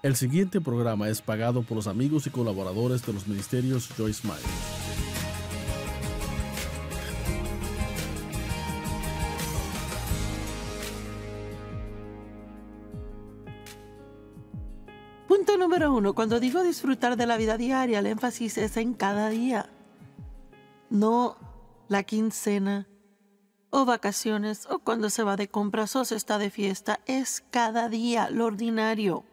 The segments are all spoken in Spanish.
El siguiente programa es pagado por los amigos y colaboradores de los ministerios Joyce Meyer. Punto número uno. Cuando digo disfrutar de la vida diaria, el énfasis es en cada día. No la quincena o vacaciones o cuando se va de compras o se está de fiesta. Es cada día lo ordinario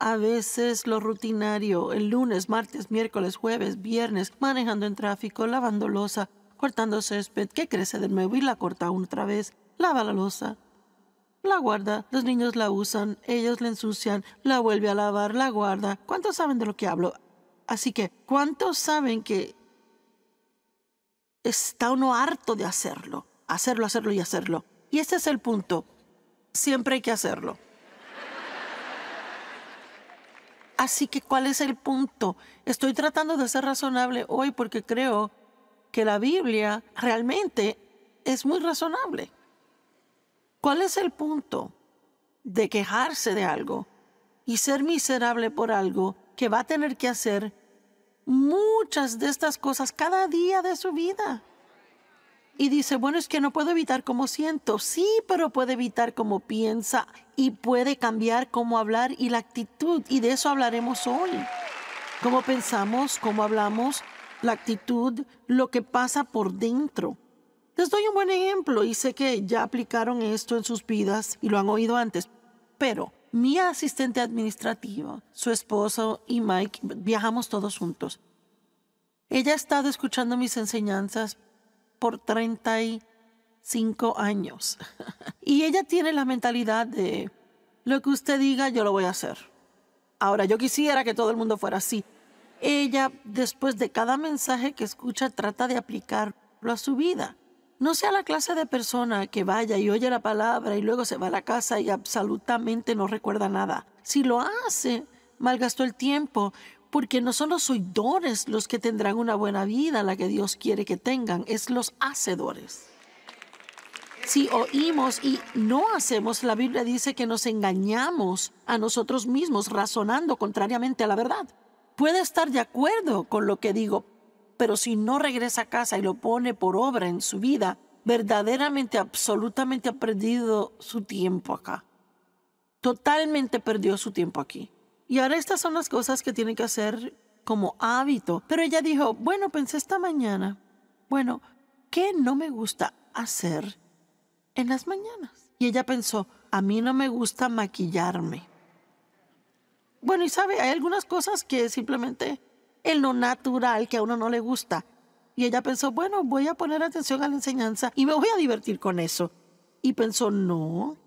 a veces lo rutinario, el lunes, martes, miércoles, jueves, viernes, manejando en tráfico, lavando losa, cortando césped que crece de nuevo y la corta otra vez, lava la losa. La guarda, los niños la usan, ellos la ensucian, la vuelve a lavar, la guarda. ¿Cuántos saben de lo que hablo? Así que, ¿cuántos saben que está uno harto de hacerlo? Hacerlo, hacerlo y hacerlo. Y ese es el punto. Siempre hay que hacerlo. Así que, ¿cuál es el punto? Estoy tratando de ser razonable hoy porque creo que la Biblia realmente es muy razonable. ¿Cuál es el punto de quejarse de algo y ser miserable por algo que va a tener que hacer muchas de estas cosas cada día de su vida? y dice, bueno, es que no puedo evitar cómo siento. Sí, pero puede evitar cómo piensa y puede cambiar cómo hablar y la actitud. Y de eso hablaremos hoy. Cómo pensamos, cómo hablamos, la actitud, lo que pasa por dentro. Les doy un buen ejemplo y sé que ya aplicaron esto en sus vidas y lo han oído antes, pero mi asistente administrativa, su esposo y Mike viajamos todos juntos. Ella ha estado escuchando mis enseñanzas por 35 años. y ella tiene la mentalidad de, lo que usted diga, yo lo voy a hacer. Ahora, yo quisiera que todo el mundo fuera así. Ella, después de cada mensaje que escucha, trata de aplicarlo a su vida. No sea la clase de persona que vaya y oye la palabra y luego se va a la casa y absolutamente no recuerda nada. Si lo hace, malgastó el tiempo, porque no son los oidores los que tendrán una buena vida, la que Dios quiere que tengan, es los hacedores. Si oímos y no hacemos, la Biblia dice que nos engañamos a nosotros mismos razonando contrariamente a la verdad. Puede estar de acuerdo con lo que digo, pero si no regresa a casa y lo pone por obra en su vida, verdaderamente, absolutamente ha perdido su tiempo acá. Totalmente perdió su tiempo aquí. Y ahora estas son las cosas que tiene que hacer como hábito. Pero ella dijo, bueno, pensé esta mañana, bueno, ¿qué no me gusta hacer en las mañanas? Y ella pensó, a mí no me gusta maquillarme. Bueno, y sabe, hay algunas cosas que simplemente en lo natural que a uno no le gusta. Y ella pensó, bueno, voy a poner atención a la enseñanza y me voy a divertir con eso. Y pensó, no,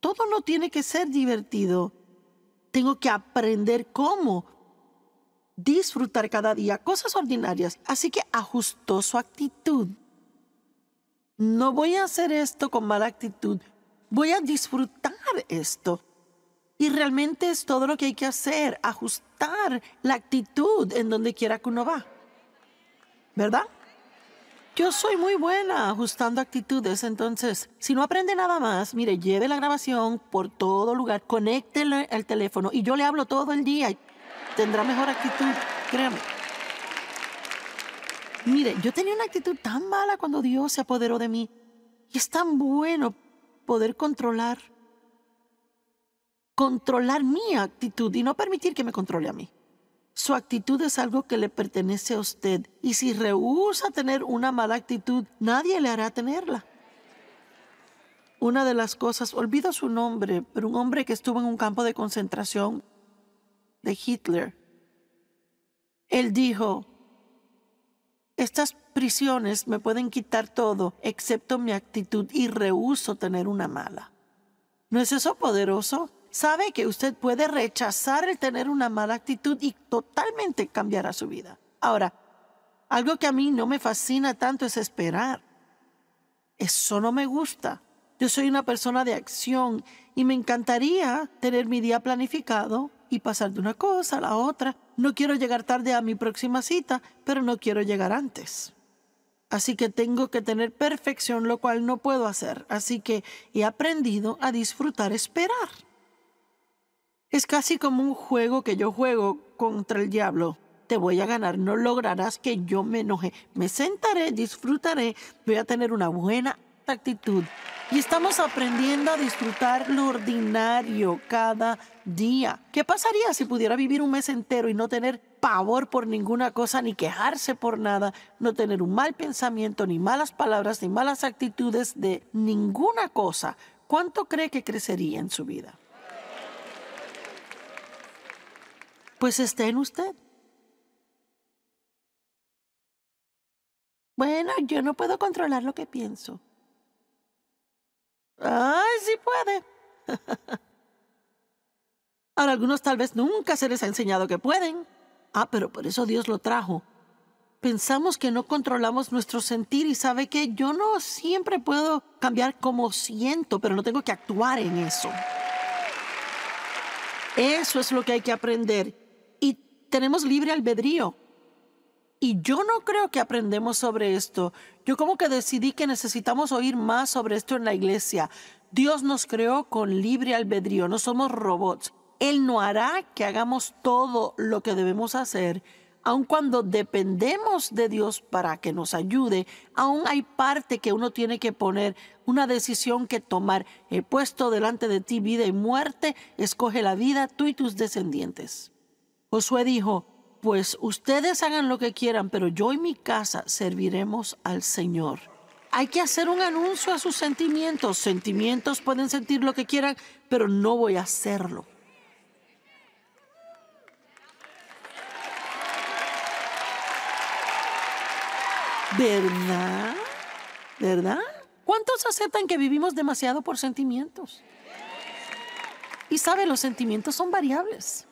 todo no tiene que ser divertido tengo que aprender cómo disfrutar cada día cosas ordinarias. Así que ajustó su actitud. No voy a hacer esto con mala actitud. Voy a disfrutar esto. Y realmente es todo lo que hay que hacer, ajustar la actitud en donde quiera que uno va. ¿Verdad? Yo soy muy buena ajustando actitudes, entonces, si no aprende nada más, mire, lleve la grabación por todo lugar, conéctele el teléfono y yo le hablo todo el día. Y tendrá mejor actitud, créame. Mire, yo tenía una actitud tan mala cuando Dios se apoderó de mí. Y es tan bueno poder controlar, controlar mi actitud y no permitir que me controle a mí. Su actitud es algo que le pertenece a usted y si rehúsa tener una mala actitud, nadie le hará tenerla. Una de las cosas, olvido su nombre, pero un hombre que estuvo en un campo de concentración de Hitler, él dijo, estas prisiones me pueden quitar todo excepto mi actitud y rehúso tener una mala. ¿No es eso poderoso? sabe que usted puede rechazar el tener una mala actitud y totalmente cambiará su vida. Ahora, algo que a mí no me fascina tanto es esperar. Eso no me gusta. Yo soy una persona de acción y me encantaría tener mi día planificado y pasar de una cosa a la otra. No quiero llegar tarde a mi próxima cita, pero no quiero llegar antes. Así que tengo que tener perfección, lo cual no puedo hacer. Así que he aprendido a disfrutar esperar. Es casi como un juego que yo juego contra el diablo. Te voy a ganar, no lograrás que yo me enoje. Me sentaré, disfrutaré, voy a tener una buena actitud. Y estamos aprendiendo a disfrutar lo ordinario cada día. ¿Qué pasaría si pudiera vivir un mes entero y no tener pavor por ninguna cosa, ni quejarse por nada, no tener un mal pensamiento, ni malas palabras, ni malas actitudes de ninguna cosa? ¿Cuánto cree que crecería en su vida? pues esté en usted. Bueno, yo no puedo controlar lo que pienso. Ay, sí puede. A algunos tal vez nunca se les ha enseñado que pueden. Ah, pero por eso Dios lo trajo. Pensamos que no controlamos nuestro sentir y sabe que yo no siempre puedo cambiar como siento, pero no tengo que actuar en eso. Eso es lo que hay que aprender tenemos libre albedrío. Y yo no creo que aprendemos sobre esto. Yo como que decidí que necesitamos oír más sobre esto en la iglesia. Dios nos creó con libre albedrío, no somos robots. Él no hará que hagamos todo lo que debemos hacer, aun cuando dependemos de Dios para que nos ayude, aún hay parte que uno tiene que poner, una decisión que tomar. He puesto delante de ti vida y muerte, escoge la vida tú y tus descendientes. Josué dijo, pues ustedes hagan lo que quieran, pero yo y mi casa serviremos al Señor. Hay que hacer un anuncio a sus sentimientos. Sentimientos pueden sentir lo que quieran, pero no voy a hacerlo. ¿Verdad? ¿Verdad? ¿Cuántos aceptan que vivimos demasiado por sentimientos? Y sabe, los sentimientos son variables.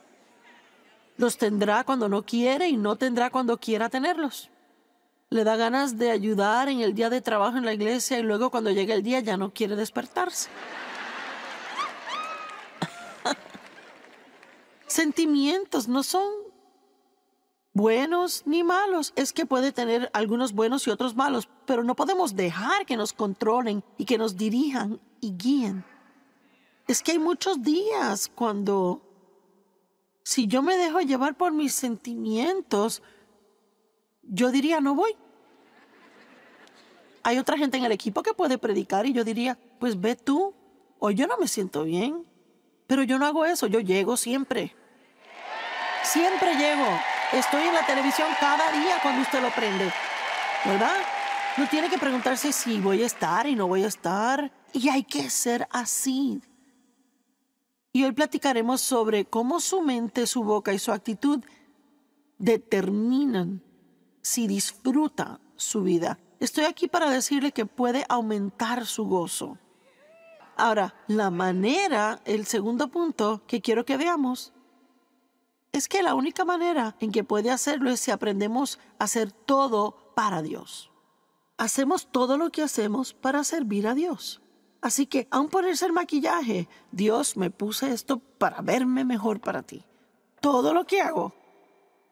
Los tendrá cuando no quiere y no tendrá cuando quiera tenerlos. Le da ganas de ayudar en el día de trabajo en la iglesia y luego cuando llega el día ya no quiere despertarse. Sentimientos no son buenos ni malos. Es que puede tener algunos buenos y otros malos, pero no podemos dejar que nos controlen y que nos dirijan y guíen. Es que hay muchos días cuando si yo me dejo llevar por mis sentimientos, yo diría, no voy. Hay otra gente en el equipo que puede predicar y yo diría, pues ve tú, o yo no me siento bien, pero yo no hago eso, yo llego siempre. Siempre llego. Estoy en la televisión cada día cuando usted lo prende, ¿verdad? No tiene que preguntarse si voy a estar y no voy a estar. Y hay que ser así y hoy platicaremos sobre cómo su mente, su boca y su actitud determinan si disfruta su vida. Estoy aquí para decirle que puede aumentar su gozo. Ahora, la manera, el segundo punto que quiero que veamos, es que la única manera en que puede hacerlo es si aprendemos a hacer todo para Dios. Hacemos todo lo que hacemos para servir a Dios. Así que, aun por el maquillaje, Dios me puso esto para verme mejor para ti. Todo lo que hago.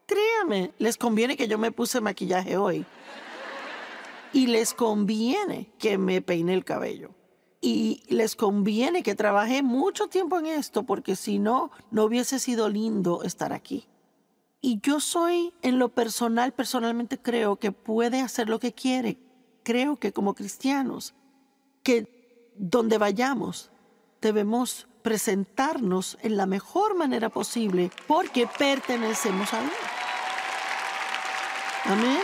Créame, les conviene que yo me puse maquillaje hoy. Y les conviene que me peine el cabello. Y les conviene que trabajé mucho tiempo en esto, porque si no, no hubiese sido lindo estar aquí. Y yo soy, en lo personal, personalmente creo que puede hacer lo que quiere. Creo que como cristianos, que donde vayamos, debemos presentarnos en la mejor manera posible porque pertenecemos a Dios. Amén.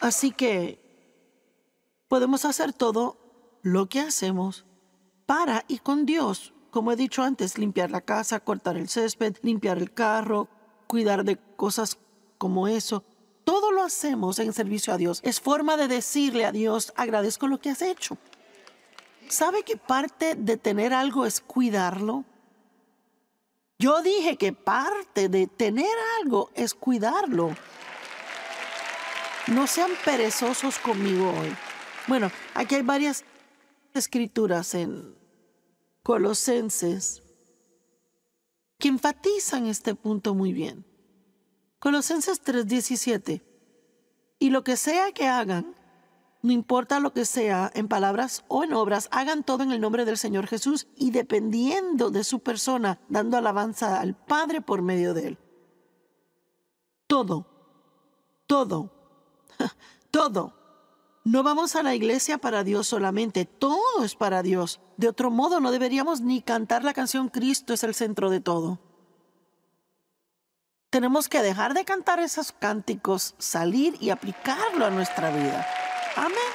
Así que podemos hacer todo lo que hacemos para y con Dios. Como he dicho antes, limpiar la casa, cortar el césped, limpiar el carro, cuidar de cosas como eso todo lo hacemos en servicio a Dios es forma de decirle a Dios, agradezco lo que has hecho. ¿Sabe que parte de tener algo es cuidarlo? Yo dije que parte de tener algo es cuidarlo. No sean perezosos conmigo hoy. Bueno, aquí hay varias escrituras en Colosenses que enfatizan este punto muy bien. Colosenses 3:17. Y lo que sea que hagan, no importa lo que sea, en palabras o en obras, hagan todo en el nombre del Señor Jesús y dependiendo de su persona, dando alabanza al Padre por medio de él. Todo, todo, todo. No vamos a la iglesia para Dios solamente, todo es para Dios. De otro modo, no deberíamos ni cantar la canción Cristo es el centro de todo. Tenemos que dejar de cantar esos cánticos, salir y aplicarlo a nuestra vida. Amén.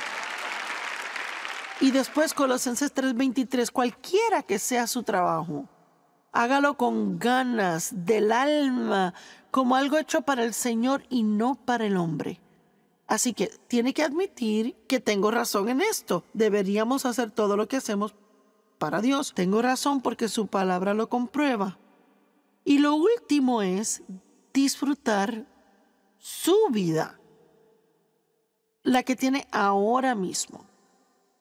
Y después Colosenses 3:23, cualquiera que sea su trabajo, hágalo con ganas del alma, como algo hecho para el Señor y no para el hombre. Así que tiene que admitir que tengo razón en esto. Deberíamos hacer todo lo que hacemos para Dios. Tengo razón porque su palabra lo comprueba. Y lo último es, disfrutar su vida, la que tiene ahora mismo,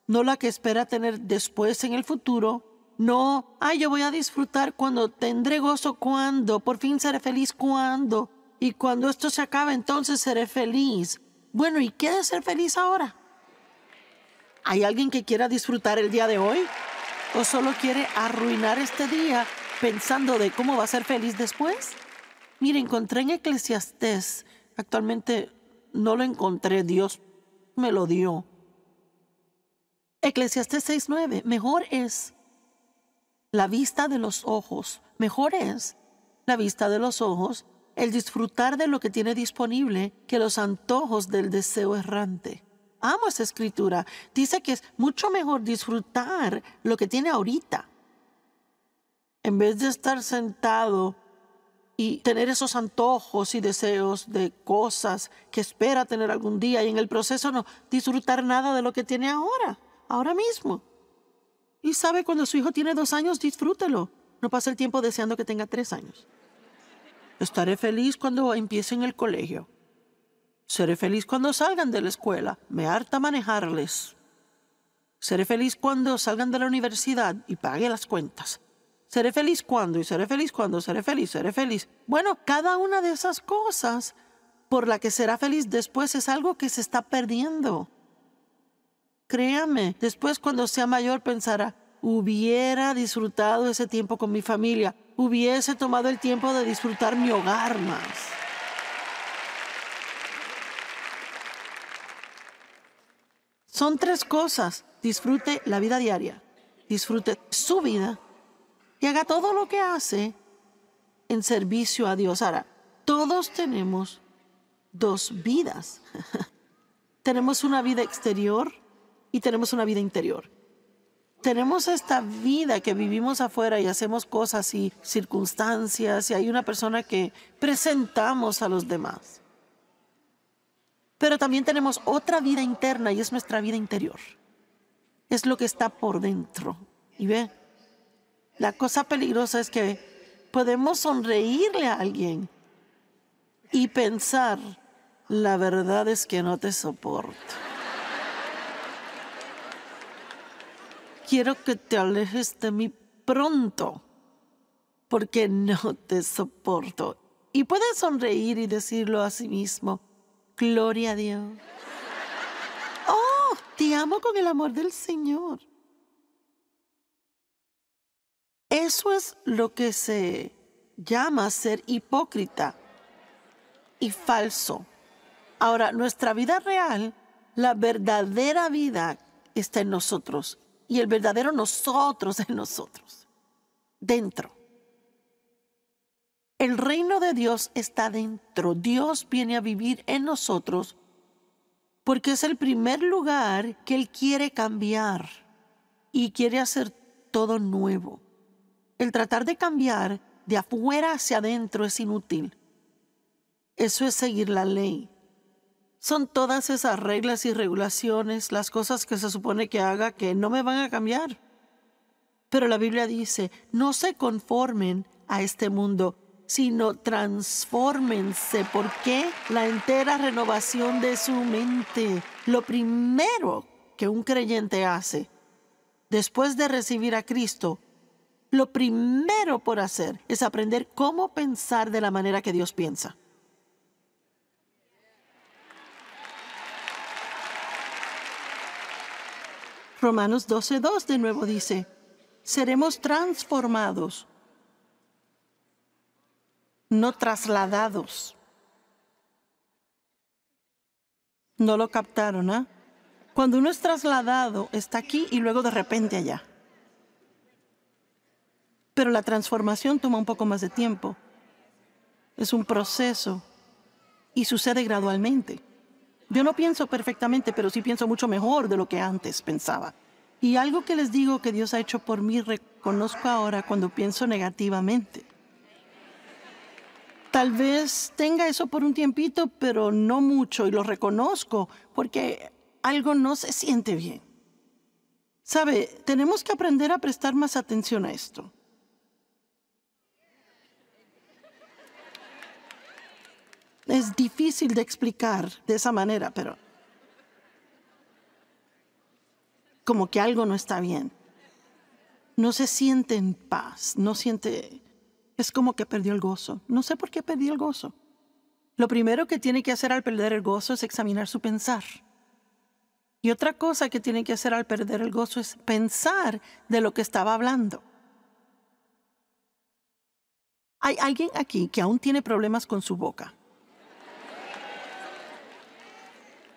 no la que espera tener después en el futuro. No, yo voy a disfrutar cuando tendré gozo, cuando, por fin seré feliz, cuando, y cuando esto se acabe, entonces seré feliz. Bueno, ¿y qué de ser feliz ahora? ¿Hay alguien que quiera disfrutar el día de hoy? ¿O solo quiere arruinar este día pensando de cómo va a ser feliz después? Mire, encontré en Eclesiastés, actualmente no lo encontré, Dios me lo dio. Eclesiastés 6.9, mejor es la vista de los ojos, mejor es la vista de los ojos, el disfrutar de lo que tiene disponible que los antojos del deseo errante. Amo esa escritura. Dice que es mucho mejor disfrutar lo que tiene ahorita en vez de estar sentado y tener esos antojos y deseos de cosas que espera tener algún día y en el proceso no disfrutar nada de lo que tiene ahora, ahora mismo. Y sabe, cuando su hijo tiene dos años, disfrútelo. No pase el tiempo deseando que tenga tres años. Estaré feliz cuando empiecen el colegio. Seré feliz cuando salgan de la escuela. Me harta manejarles. Seré feliz cuando salgan de la universidad y pague las cuentas. Seré feliz cuando y seré feliz cuando seré feliz, seré feliz. Bueno, cada una de esas cosas por la que será feliz después es algo que se está perdiendo. Créame, después cuando sea mayor pensará, hubiera disfrutado ese tiempo con mi familia, hubiese tomado el tiempo de disfrutar mi hogar más. Son tres cosas. Disfrute la vida diaria, disfrute su vida y haga todo lo que hace en servicio a Dios. Ahora, todos tenemos dos vidas. tenemos una vida exterior y tenemos una vida interior. Tenemos esta vida que vivimos afuera y hacemos cosas y circunstancias y hay una persona que presentamos a los demás. Pero también tenemos otra vida interna y es nuestra vida interior. Es lo que está por dentro. Y ve, la cosa peligrosa es que podemos sonreírle a alguien y pensar, la verdad es que no te soporto. Quiero que te alejes de mí pronto, porque no te soporto. Y puedes sonreír y decirlo a sí mismo, gloria a Dios. Oh, te amo con el amor del Señor. Eso es lo que se llama ser hipócrita y falso. Ahora, nuestra vida real, la verdadera vida está en nosotros y el verdadero nosotros en nosotros, dentro. El reino de Dios está dentro. Dios viene a vivir en nosotros porque es el primer lugar que Él quiere cambiar y quiere hacer todo nuevo. El tratar de cambiar de afuera hacia adentro es inútil. Eso es seguir la ley. Son todas esas reglas y regulaciones, las cosas que se supone que haga que no me van a cambiar. Pero la Biblia dice, no se conformen a este mundo, sino transfórmense. ¿Por qué? La entera renovación de su mente. Lo primero que un creyente hace después de recibir a Cristo lo primero por hacer es aprender cómo pensar de la manera que Dios piensa. Romanos 12.2 de nuevo dice, seremos transformados, no trasladados. No lo captaron, ¿ah? Cuando uno es trasladado, está aquí y luego de repente allá pero la transformación toma un poco más de tiempo. Es un proceso y sucede gradualmente. Yo no pienso perfectamente, pero sí pienso mucho mejor de lo que antes pensaba. Y algo que les digo que Dios ha hecho por mí reconozco ahora cuando pienso negativamente. Tal vez tenga eso por un tiempito, pero no mucho y lo reconozco porque algo no se siente bien. Sabe, tenemos que aprender a prestar más atención a esto. Es difícil de explicar de esa manera, pero como que algo no está bien. No se siente en paz, no siente... Es como que perdió el gozo. No sé por qué perdió el gozo. Lo primero que tiene que hacer al perder el gozo es examinar su pensar. Y otra cosa que tiene que hacer al perder el gozo es pensar de lo que estaba hablando. Hay alguien aquí que aún tiene problemas con su boca.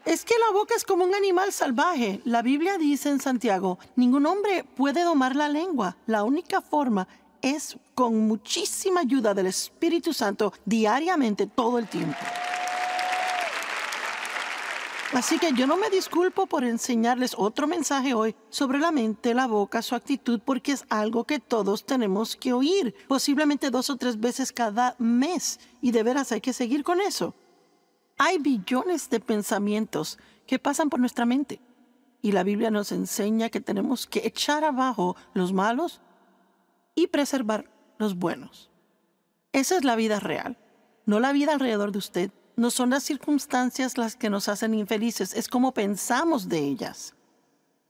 Es que la boca es como un animal salvaje. La Biblia dice en Santiago, ningún hombre puede domar la lengua. La única forma es con muchísima ayuda del Espíritu Santo diariamente, todo el tiempo. Así que yo no me disculpo por enseñarles otro mensaje hoy sobre la mente, la boca, su actitud, porque es algo que todos tenemos que oír, posiblemente dos o tres veces cada mes, y de veras hay que seguir con eso. Hay billones de pensamientos que pasan por nuestra mente. Y la Biblia nos enseña que tenemos que echar abajo los malos y preservar los buenos. Esa es la vida real, no la vida alrededor de usted. No son las circunstancias las que nos hacen infelices, es como pensamos de ellas.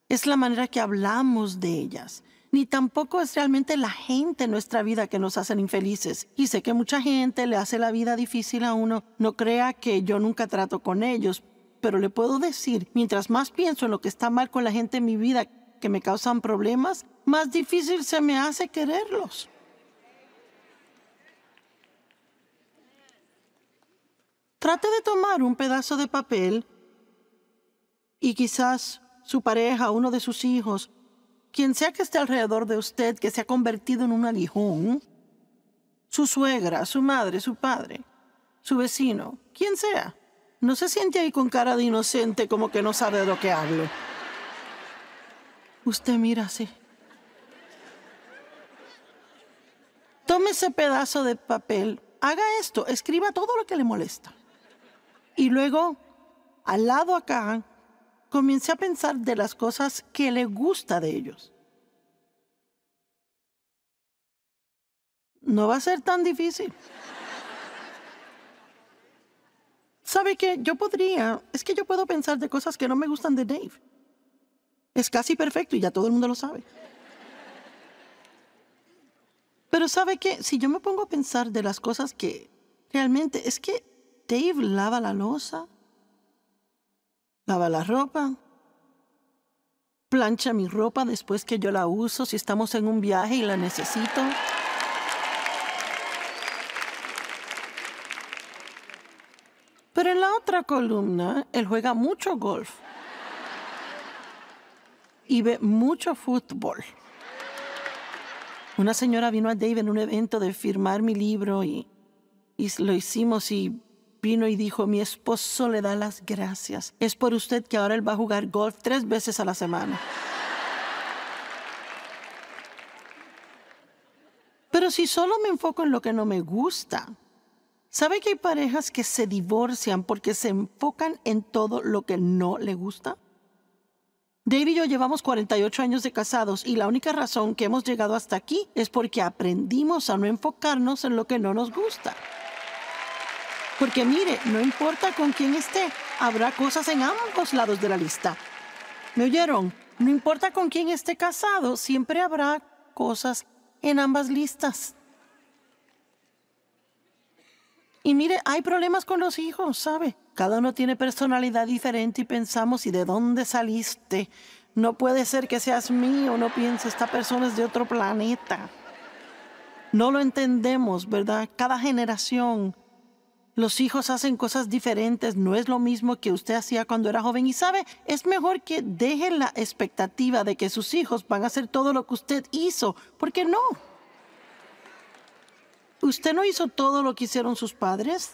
Es la manera que hablamos de ellas ni tampoco es realmente la gente en nuestra vida que nos hacen infelices. Y sé que mucha gente le hace la vida difícil a uno, no crea que yo nunca trato con ellos, pero le puedo decir, mientras más pienso en lo que está mal con la gente en mi vida que me causan problemas, más difícil se me hace quererlos. Trate de tomar un pedazo de papel y quizás su pareja, uno de sus hijos, quien sea que esté alrededor de usted que se ha convertido en un aguijón, su suegra, su madre, su padre, su vecino, quien sea, no se siente ahí con cara de inocente como que no sabe de lo que hablo. Usted mira así. Tome ese pedazo de papel, haga esto, escriba todo lo que le molesta. Y luego, al lado acá, comience a pensar de las cosas que le gusta de ellos. No va a ser tan difícil. ¿Sabe qué? Yo podría, es que yo puedo pensar de cosas que no me gustan de Dave. Es casi perfecto y ya todo el mundo lo sabe. Pero ¿sabe qué? Si yo me pongo a pensar de las cosas que realmente, es que Dave lava la losa, Lava la ropa. Plancha mi ropa después que yo la uso si estamos en un viaje y la necesito. Pero en la otra columna, él juega mucho golf y ve mucho fútbol. Una señora vino a Dave en un evento de firmar mi libro y, y lo hicimos y y dijo, mi esposo le da las gracias. Es por usted que ahora él va a jugar golf tres veces a la semana. Pero si solo me enfoco en lo que no me gusta, ¿sabe que hay parejas que se divorcian porque se enfocan en todo lo que no le gusta? Dave y yo llevamos 48 años de casados y la única razón que hemos llegado hasta aquí es porque aprendimos a no enfocarnos en lo que no nos gusta. Porque mire, no importa con quién esté, habrá cosas en ambos lados de la lista. ¿Me oyeron? No importa con quién esté casado, siempre habrá cosas en ambas listas. Y mire, hay problemas con los hijos, ¿sabe? Cada uno tiene personalidad diferente y pensamos, ¿y de dónde saliste? No puede ser que seas mío, no piensa, esta persona es de otro planeta. No lo entendemos, ¿verdad? Cada generación los hijos hacen cosas diferentes, no es lo mismo que usted hacía cuando era joven. Y sabe, es mejor que dejen la expectativa de que sus hijos van a hacer todo lo que usted hizo, porque no. ¿Usted no hizo todo lo que hicieron sus padres?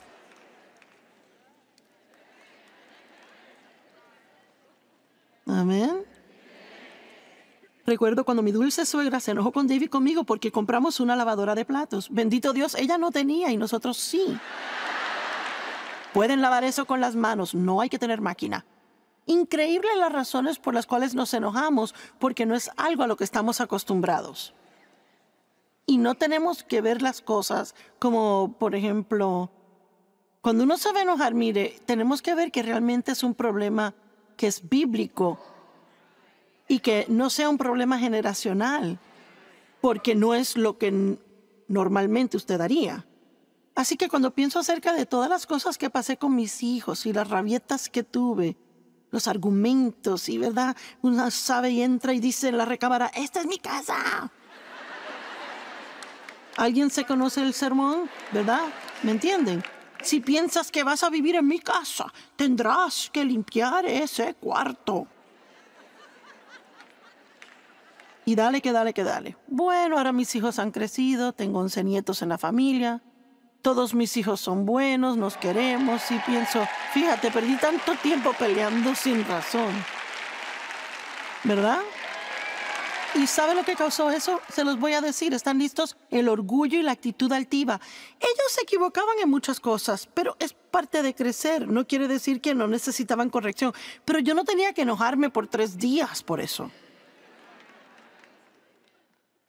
Amén. Recuerdo cuando mi dulce suegra se enojó con David conmigo porque compramos una lavadora de platos. Bendito Dios, ella no tenía y nosotros sí. Pueden lavar eso con las manos, no hay que tener máquina. Increíble las razones por las cuales nos enojamos, porque no es algo a lo que estamos acostumbrados. Y no tenemos que ver las cosas como, por ejemplo, cuando uno sabe enojar, mire, tenemos que ver que realmente es un problema que es bíblico y que no sea un problema generacional, porque no es lo que normalmente usted haría. Así que cuando pienso acerca de todas las cosas que pasé con mis hijos y las rabietas que tuve, los argumentos y, ¿verdad? uno sabe y entra y dice en la recámara, esta es mi casa. ¿Alguien se conoce el sermón? ¿Verdad? ¿Me entienden? Si piensas que vas a vivir en mi casa, tendrás que limpiar ese cuarto. Y dale, que dale, que dale. Bueno, ahora mis hijos han crecido, tengo 11 nietos en la familia. Todos mis hijos son buenos, nos queremos y pienso, fíjate, perdí tanto tiempo peleando sin razón. ¿Verdad? ¿Y sabe lo que causó eso? Se los voy a decir, están listos el orgullo y la actitud altiva. Ellos se equivocaban en muchas cosas, pero es parte de crecer. No quiere decir que no necesitaban corrección, pero yo no tenía que enojarme por tres días por eso.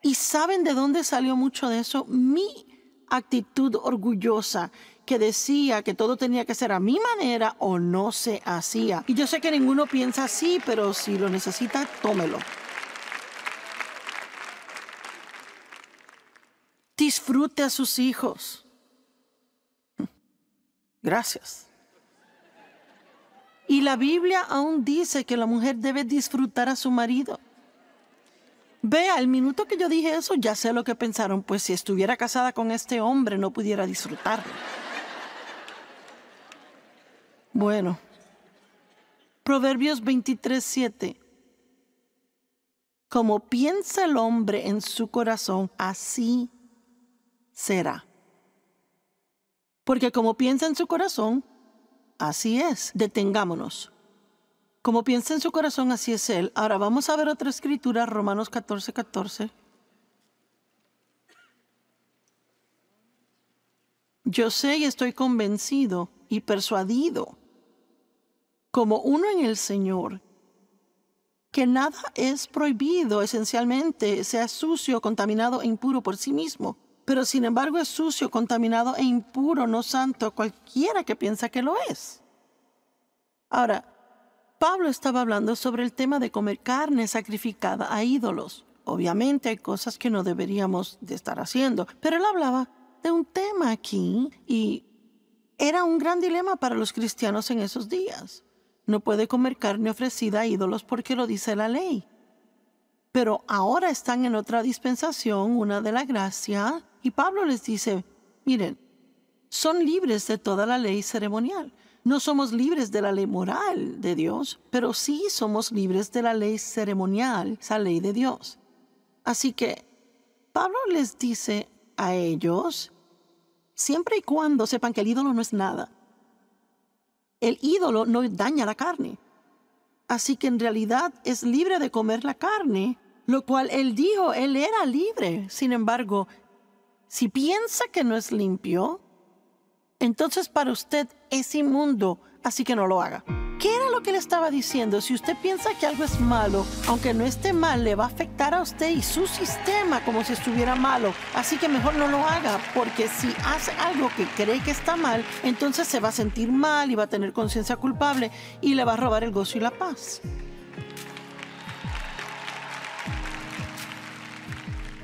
¿Y saben de dónde salió mucho de eso? Mi actitud orgullosa que decía que todo tenía que ser a mi manera o no se hacía. Y yo sé que ninguno piensa así, pero si lo necesita, tómelo. Disfrute a sus hijos. Gracias. Y la Biblia aún dice que la mujer debe disfrutar a su marido. Vea, el minuto que yo dije eso, ya sé lo que pensaron, pues si estuviera casada con este hombre no pudiera disfrutarlo. Bueno, Proverbios 23:7. Como piensa el hombre en su corazón, así será. Porque como piensa en su corazón, así es. Detengámonos. Como piensa en su corazón, así es él. Ahora vamos a ver otra escritura, Romanos 14, 14. Yo sé y estoy convencido y persuadido, como uno en el Señor, que nada es prohibido esencialmente, sea sucio, contaminado e impuro por sí mismo, pero sin embargo es sucio, contaminado e impuro, no santo, cualquiera que piensa que lo es. Ahora, Pablo estaba hablando sobre el tema de comer carne sacrificada a ídolos. Obviamente hay cosas que no deberíamos de estar haciendo, pero él hablaba de un tema aquí y era un gran dilema para los cristianos en esos días. No puede comer carne ofrecida a ídolos porque lo dice la ley. Pero ahora están en otra dispensación, una de la gracia, y Pablo les dice, miren, son libres de toda la ley ceremonial. No somos libres de la ley moral de Dios, pero sí somos libres de la ley ceremonial, esa ley de Dios. Así que Pablo les dice a ellos, siempre y cuando sepan que el ídolo no es nada, el ídolo no daña la carne. Así que en realidad es libre de comer la carne, lo cual él dijo, él era libre. Sin embargo, si piensa que no es limpio, entonces para usted es inmundo, así que no lo haga. ¿Qué era lo que le estaba diciendo? Si usted piensa que algo es malo, aunque no esté mal, le va a afectar a usted y su sistema como si estuviera malo. Así que mejor no lo haga, porque si hace algo que cree que está mal, entonces se va a sentir mal y va a tener conciencia culpable y le va a robar el gozo y la paz.